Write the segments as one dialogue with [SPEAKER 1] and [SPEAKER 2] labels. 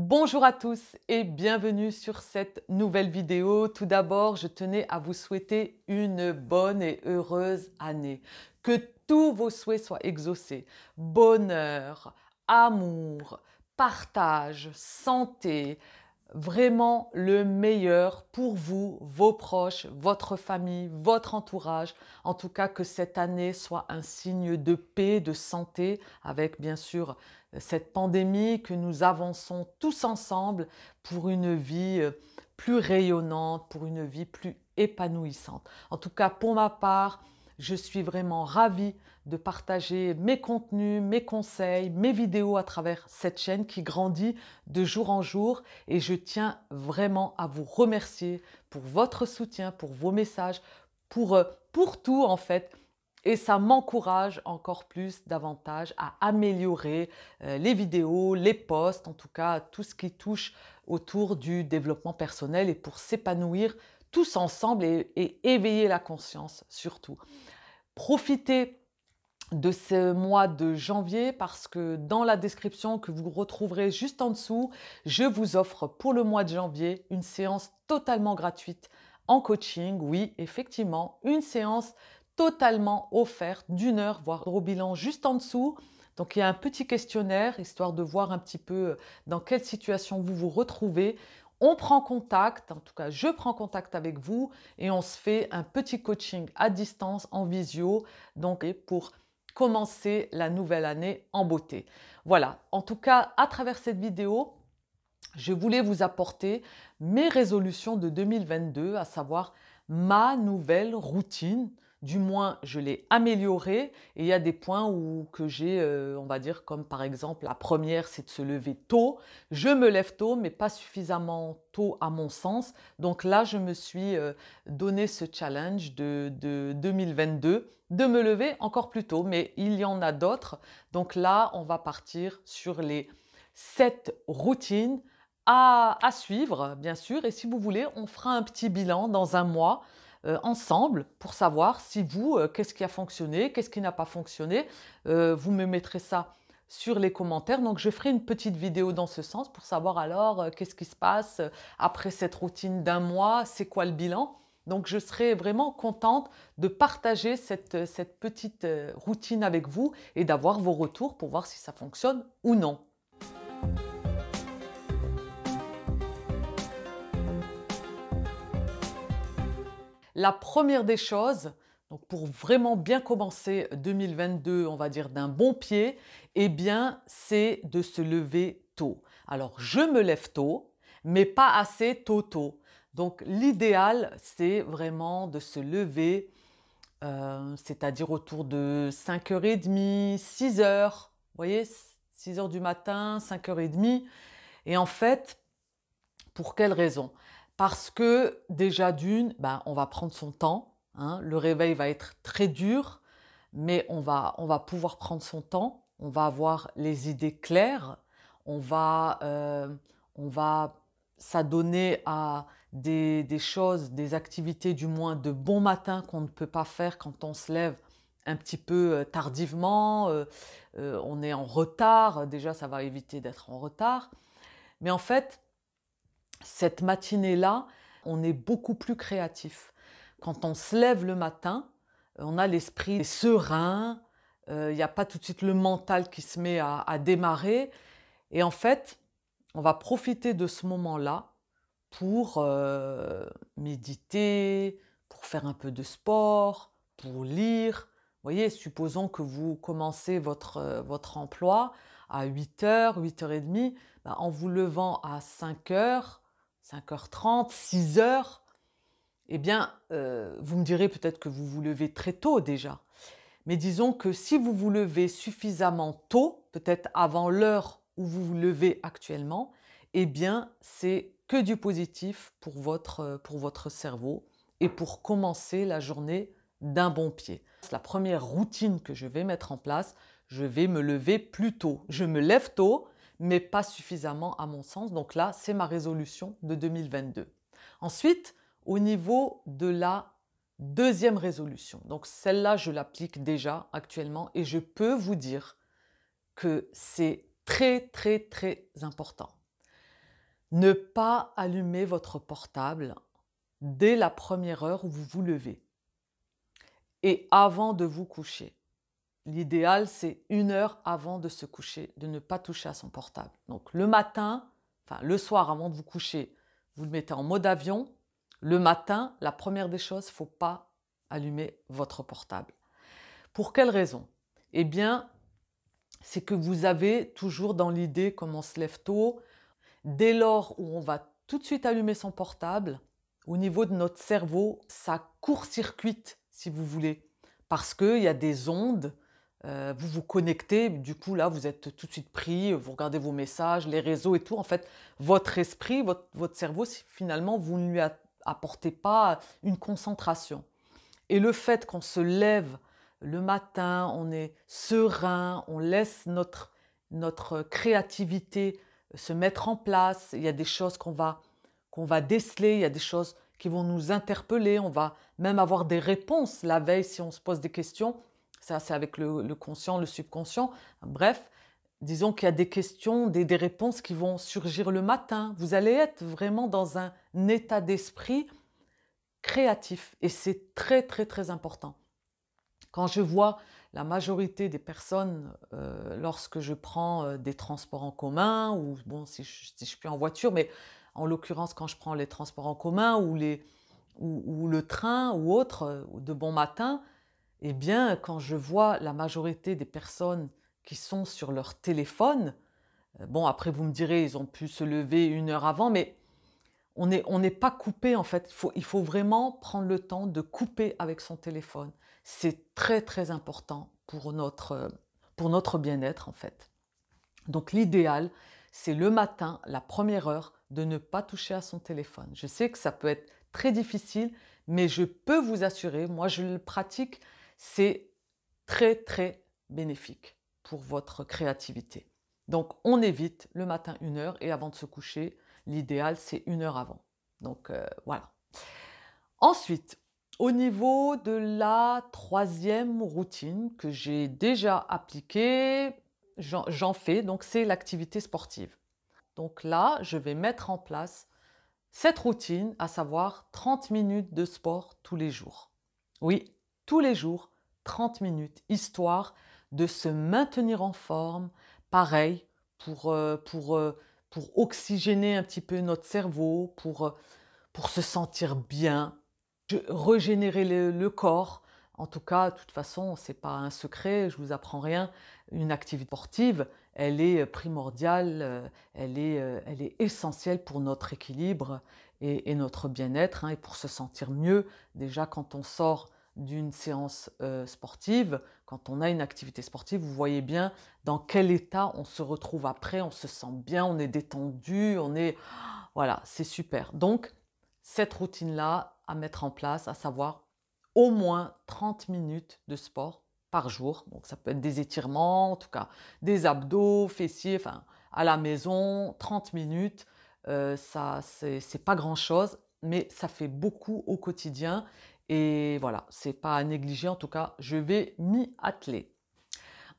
[SPEAKER 1] Bonjour à tous et bienvenue sur cette nouvelle vidéo. Tout d'abord, je tenais à vous souhaiter une bonne et heureuse année. Que tous vos souhaits soient exaucés. Bonheur, amour, partage, santé, vraiment le meilleur pour vous, vos proches, votre famille, votre entourage. En tout cas, que cette année soit un signe de paix, de santé, avec bien sûr cette pandémie, que nous avançons tous ensemble pour une vie euh, plus rayonnante, pour une vie plus épanouissante. En tout cas, pour ma part, je suis vraiment ravie de partager mes contenus, mes conseils, mes vidéos à travers cette chaîne qui grandit de jour en jour et je tiens vraiment à vous remercier pour votre soutien, pour vos messages, pour, euh, pour tout en fait et ça m'encourage encore plus davantage à améliorer euh, les vidéos, les posts, en tout cas tout ce qui touche autour du développement personnel et pour s'épanouir tous ensemble et, et, éveiller la conscience surtout. Profitez de ce mois de janvier parce que dans la description que vous retrouverez juste en dessous, je vous offre pour le mois de janvier une séance totalement gratuite en coaching. Oui, effectivement, une séance totalement offerte d'une heure, voire au bilan juste en dessous. Donc il y a un petit questionnaire, histoire de voir un petit peu euh, dans quelle situation vous vous retrouvez. On prend contact, en tout cas je prends contact avec vous et on se fait un petit coaching à distance en visio, donc pour commencer la nouvelle année en beauté. Voilà, en tout cas à travers cette vidéo, je voulais vous apporter mes résolutions de 2022, à savoir ma nouvelle routine, du moins, je l'ai amélioré. Et il y a des points où que j'ai, euh, on va dire, comme par exemple la première, c'est de se lever tôt. Je me lève tôt, mais pas suffisamment tôt à mon sens. Donc là, je me suis euh, donné ce challenge de, 2022 de me lever encore plus tôt. Mais il y en a d'autres. Donc là, on va partir sur les 7 routines à, suivre, bien sûr. Et si vous voulez, on fera un petit bilan dans un mois euh, ensemble pour savoir si vous, euh, qu'est-ce qui a fonctionné, qu'est-ce qui n'a pas fonctionné. Euh, vous me mettrez ça sur les commentaires. Donc je ferai une petite vidéo dans ce sens pour savoir alors qu'est-ce qui se passe après cette routine d'un mois, c'est quoi le bilan. Donc je serai vraiment contente de partager cette, cette petite routine avec vous et d'avoir vos retours pour voir si ça fonctionne ou non. La première des choses, donc pour vraiment bien commencer 2022, on va dire d'un bon pied, eh bien c'est de se lever tôt. Alors je me lève tôt, mais pas assez tôt tôt. Donc l'idéal, c'est vraiment de se lever, euh, c'est-à-dire autour de 5h30, 6h, vous voyez, 6h du matin, 5h30. Et en fait, pour quelle raison parce que déjà d'une, ben, on va prendre son temps. Hein. le réveil va être très dur, mais on va, pouvoir prendre son temps. On va avoir les idées claires. On va, euh, s'adonner à des, choses, des activités du moins de bon matin qu'on ne peut pas faire quand on se lève un petit peu euh, tardivement, euh, on est en retard, déjà ça va éviter d'être en retard. Mais en fait, cette matinée-là, on est beaucoup plus créatif. Quand on se lève le matin, euh, on a l'esprit serein, il euh, n'y a pas tout de suite le mental qui se met à, démarrer. Et en fait, on va profiter de ce moment-là pour euh, méditer, pour faire un peu de sport, pour lire. Vous voyez, supposons que vous commencez votre, votre emploi à 8h, bah, 8h30, en vous levant à 5h, 5h30, 6h, eh bien, euh, vous me direz peut-être que vous vous levez très tôt déjà. Mais disons que si vous vous levez suffisamment tôt, peut-être avant l'heure où vous vous levez actuellement, eh bien, c'est que du positif pour votre, euh, pour votre cerveau et pour commencer la journée d'un bon pied. C'est la première routine que je vais mettre en place. Je vais me lever plus tôt. Je me lève tôt, mais pas suffisamment à mon sens. Donc là, c'est ma résolution de 2022. Ensuite, au niveau de la deuxième résolution, donc celle-là, je l'applique déjà actuellement et je peux vous dire que c'est très, très, très important. Ne pas allumer votre portable dès la première heure où vous vous levez et avant de vous coucher l'idéal, c'est une heure avant de se coucher, de ne pas toucher à son portable. Donc le matin, enfin le soir avant de vous coucher, vous le mettez en mode avion. Le matin, la première des choses, faut pas allumer votre portable. Pour quelle raison Eh bien, c'est que vous avez toujours dans l'idée, comme on se lève tôt, dès lors où on va tout de suite allumer son portable, au niveau de notre cerveau, ça court-circuite, si vous voulez, parce qu'il y a des ondes euh, vous vous connectez, du coup là vous êtes tout de suite pris, vous regardez vos messages, les réseaux et tout. En fait, votre esprit, votre, votre cerveau, finalement, vous ne lui apportez pas une concentration. Et le fait qu'on se lève le matin, on est serein, on laisse notre, créativité euh, se mettre en place, il y a des choses qu'on va déceler, il y a des choses qui vont nous interpeller, on va même avoir des réponses la veille si on se pose des questions ça, c'est avec le, conscient, le subconscient. Bref, disons qu'il y a des questions, des, réponses qui vont surgir le matin. Vous allez être vraiment dans un état d'esprit créatif. Et c'est très, très, très important. Quand je vois la majorité des personnes, euh, lorsque je prends euh, des transports en commun, ou bon, si je, suis en voiture, mais en l'occurrence, quand je prends les transports en commun ou, les, ou, ou le train ou autre, euh, de bon matin, eh bien, quand je vois la majorité des personnes qui sont sur leur téléphone, euh, bon, après vous me direz, ils ont pu se lever une heure avant, mais on n'est pas coupé en fait. Il faut, vraiment prendre le temps de couper avec son téléphone. C'est très très important pour notre, pour notre bien-être en fait. Donc l'idéal, c'est le matin, la première heure, de ne pas toucher à son téléphone. Je sais que ça peut être très difficile, mais je peux vous assurer, moi je le pratique c'est très très bénéfique pour votre créativité. Donc on évite le matin une heure et avant de se coucher, l'idéal c'est une heure avant. Donc euh, voilà. Ensuite, au niveau de la troisième routine que j'ai déjà appliquée, j'en fais, donc c'est l'activité sportive. Donc là, je vais mettre en place cette routine, à savoir 30 minutes de sport tous les jours. Oui, tous les jours 30 minutes, histoire de se maintenir en forme, pareil, pour, euh, pour, euh, pour oxygéner un petit peu notre cerveau, pour, euh, pour se sentir bien, régénérer le, corps. En tout cas, de toute façon, c'est pas un secret, je vous apprends rien. Une activité sportive, elle est primordiale, elle est, elle est essentielle pour notre équilibre et, notre bien-être, hein, et pour se sentir mieux. Déjà, quand on sort d'une séance euh, sportive, quand on a une activité sportive, vous voyez bien dans quel état on se retrouve après, on se sent bien, on est détendu, on est... Voilà, c'est super. Donc, cette routine-là à mettre en place, à savoir au moins 30 minutes de sport par jour. Donc, ça peut être des étirements, en tout cas des abdos, fessiers, enfin, à la maison, 30 minutes. Euh, ça, c'est pas grand chose, mais ça fait beaucoup au quotidien et voilà, c'est pas à négliger en tout cas, je vais m'y atteler.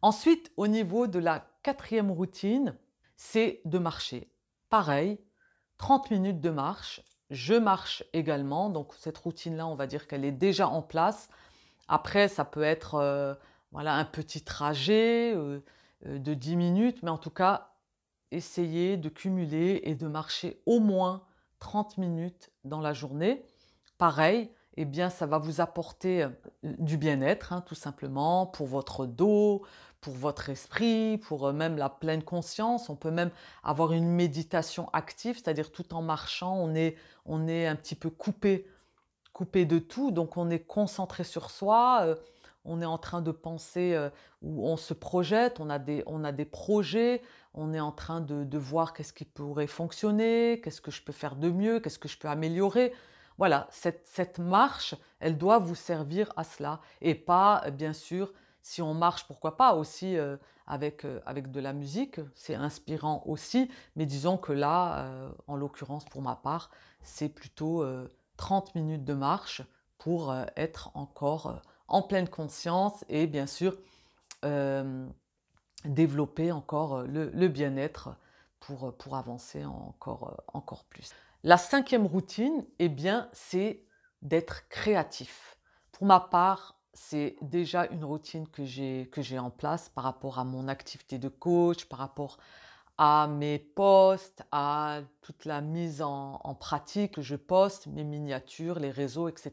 [SPEAKER 1] Ensuite, au niveau de la quatrième routine, c'est de marcher. Pareil, 30 minutes de marche. Je marche également, donc cette routine-là, on va dire qu'elle est déjà en place. Après, ça peut être euh, voilà, un petit trajet euh, euh, de 10 minutes, mais en tout cas, essayez de cumuler et de marcher au moins 30 minutes dans la journée. Pareil, eh bien, ça va vous apporter euh, du bien-être, hein, tout simplement, pour votre dos, pour votre esprit, pour euh, même la pleine conscience. On peut même avoir une méditation active, c'est-à-dire tout en marchant, on est, on est un petit peu coupé, coupé de tout, donc on est concentré sur soi. Euh, on est en train de penser on se projette, on a des, projets, on est en train de voir qu'est-ce qui pourrait fonctionner, qu'est-ce que je peux faire de mieux, qu'est-ce que je peux améliorer. Voilà, cette, marche, elle doit vous servir à cela et pas, euh, bien sûr, si on marche, pourquoi pas aussi euh, euh, avec, de la musique, c'est inspirant aussi, mais disons que là, en l'occurrence pour ma part, c'est plutôt 30 minutes de marche pour être encore en pleine conscience et bien sûr développer encore le, bien-être pour, pour avancer encore, encore plus. La cinquième routine, eh bien, c'est d'être créatif. Pour ma part, c'est déjà une routine que j'ai, que j'ai en place par rapport à mon activité de coach, par rapport à mes posts, à toute la mise en, en pratique. Je poste mes miniatures, les réseaux, etc.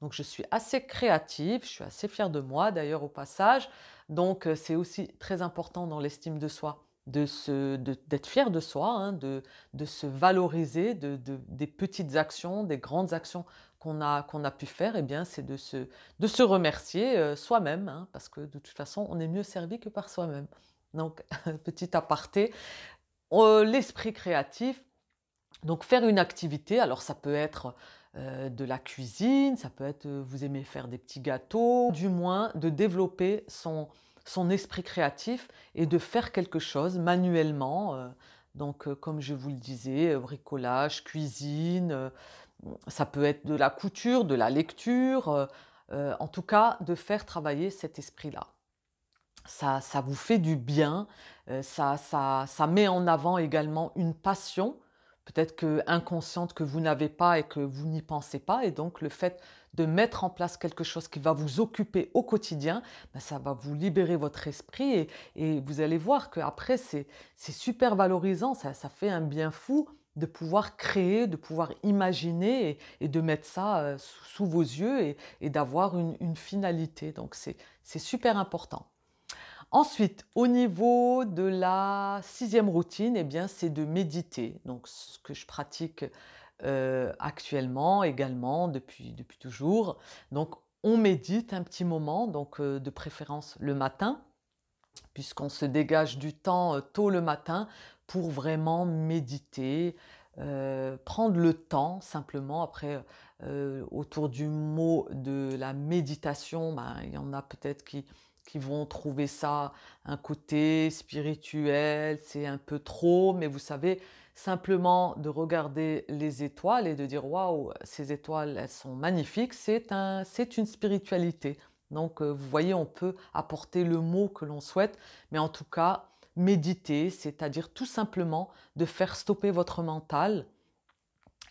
[SPEAKER 1] Donc je suis assez créative, je suis assez fière de moi d'ailleurs au passage. Donc euh, c'est aussi très important dans l'estime de soi de d'être fier de soi, hein, de, se valoriser de, des petites actions, des grandes actions qu'on a, qu'on a pu faire, eh bien c'est de se, de se remercier euh, soi-même, hein, parce que de toute façon, on est mieux servi que par soi-même. Donc, petit aparté, euh, l'esprit créatif, donc faire une activité, alors ça peut être euh, de la cuisine, ça peut être vous aimez faire des petits gâteaux, du moins de développer son, son esprit créatif et de faire quelque chose manuellement. Euh, donc, euh, comme je vous le disais, euh, bricolage, cuisine, ça peut être de la couture, de la lecture, en tout cas, de faire travailler cet esprit-là. Ça, ça vous fait du bien, ça, ça met en avant également une passion peut-être que inconsciente que vous n'avez pas et que vous n'y pensez pas. Et donc le fait de mettre en place quelque chose qui va vous occuper au quotidien, ben, ça va vous libérer votre esprit et, vous allez voir qu'après c'est super valorisant, ça, fait un bien fou de pouvoir créer, de pouvoir imaginer et, de mettre ça euh, sous, vos yeux et, d'avoir une finalité. Donc c'est super important. Ensuite, au niveau de la sixième routine, eh bien, c'est de méditer. Donc, ce que je pratique euh, actuellement également depuis, toujours. Donc, on médite un petit moment, donc euh, de préférence le matin, puisqu'on se dégage du temps euh, tôt le matin pour vraiment méditer, prendre le temps simplement après autour du mot de la méditation, ben, il y en a peut-être qui qui vont trouver ça un côté spirituel, c'est un peu trop, mais vous savez, simplement de regarder les étoiles et de dire waouh, ces étoiles, elles sont magnifiques, c'est un, c'est une spiritualité. Donc euh, vous voyez, on peut apporter le mot que l'on souhaite, mais en tout cas, méditer, c'est-à-dire tout simplement de faire stopper votre mental,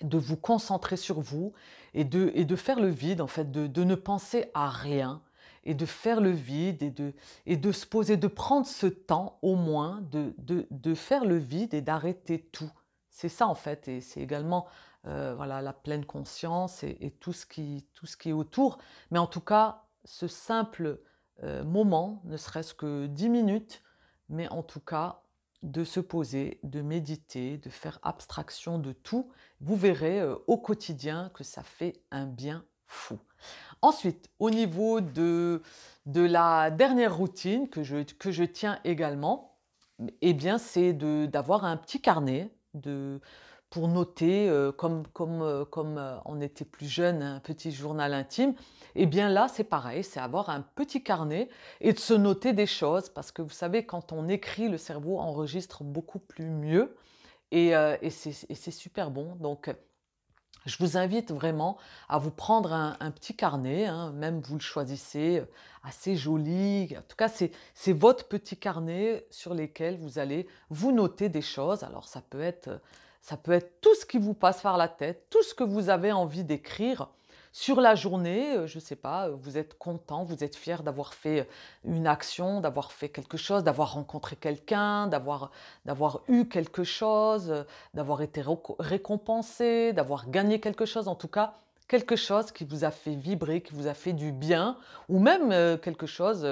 [SPEAKER 1] de vous concentrer sur vous et de, et de faire le vide, en fait, de ne penser à rien, et de faire le vide et de, et de se poser, de prendre ce temps au moins de, de, de faire le vide et d'arrêter tout. C'est ça en fait, et c'est également euh, voilà, la pleine conscience et, tout, ce qui, tout ce qui est autour. Mais en tout cas, ce simple euh, moment, ne serait-ce que 10 minutes, mais en tout cas, de se poser, de méditer, de faire abstraction de tout, vous verrez euh, au quotidien que ça fait un bien fou. Ensuite, au niveau de, de la dernière routine que je, que je tiens également, eh bien, c'est d'avoir un petit carnet de, pour noter, euh, comme, comme, euh, comme euh, on était plus jeune, un petit journal intime, eh bien là, c'est pareil, c'est avoir un petit carnet et de se noter des choses, parce que vous savez, quand on écrit, le cerveau enregistre beaucoup plus mieux, et, et c'est super bon. Donc, je vous invite vraiment à vous prendre un, petit carnet, hein. même vous le choisissez euh, assez joli. En tout cas, c'est votre petit carnet sur lequel vous allez vous noter des choses. Alors, euh, ça peut être tout ce qui vous passe par la tête, tout ce que vous avez envie d'écrire sur la journée, euh, je ne sais pas, euh, vous êtes content, vous êtes fier d'avoir fait euh, une action, d'avoir fait quelque chose, d'avoir rencontré quelqu'un, d'avoir, d'avoir eu quelque chose, d'avoir été récompensé, d'avoir gagné quelque chose, en tout cas quelque chose qui vous a fait vibrer, qui vous a fait du bien, ou même quelque chose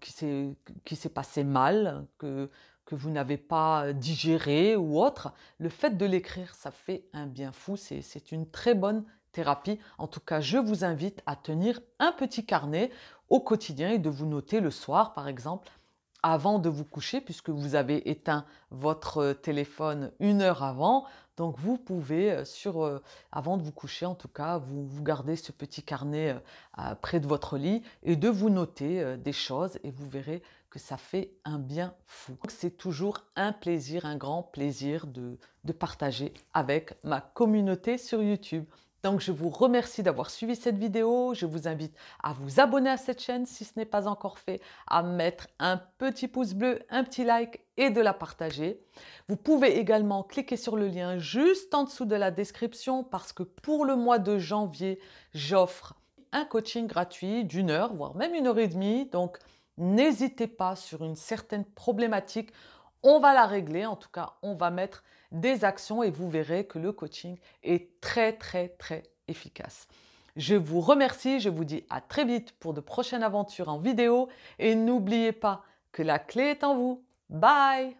[SPEAKER 1] qui s'est, qui s'est passé mal, que, que vous n'avez pas digéré ou autre, le fait de l'écrire, ça fait un bien fou, c'est une très bonne thérapie. En tout cas, je vous invite à tenir un petit carnet au quotidien et de vous noter le soir, par exemple, avant de vous coucher, puisque vous avez éteint votre euh, téléphone une heure avant. Donc vous pouvez, euh, sur, euh, avant de vous coucher en tout cas, vous, vous gardez ce petit carnet près de votre lit et de vous noter des choses et vous verrez que ça fait un bien fou. C'est toujours un plaisir, un grand plaisir de partager avec ma communauté sur YouTube. Donc je vous remercie d'avoir suivi cette vidéo, je vous invite à vous abonner à cette chaîne si ce n'est pas encore fait, à mettre un petit pouce bleu, un petit like et de la partager. Vous pouvez également cliquer sur le lien juste en dessous de la description parce que pour le mois de janvier, j'offre un coaching gratuit d'une heure, voire même une heure et demie. Donc n'hésitez pas sur une certaine problématique, on va la régler, en tout cas on va mettre des actions et vous verrez que le coaching est très très très efficace. Je vous remercie, je vous dis à très vite pour de prochaines aventures en vidéo et n'oubliez pas que la clé est en vous. Bye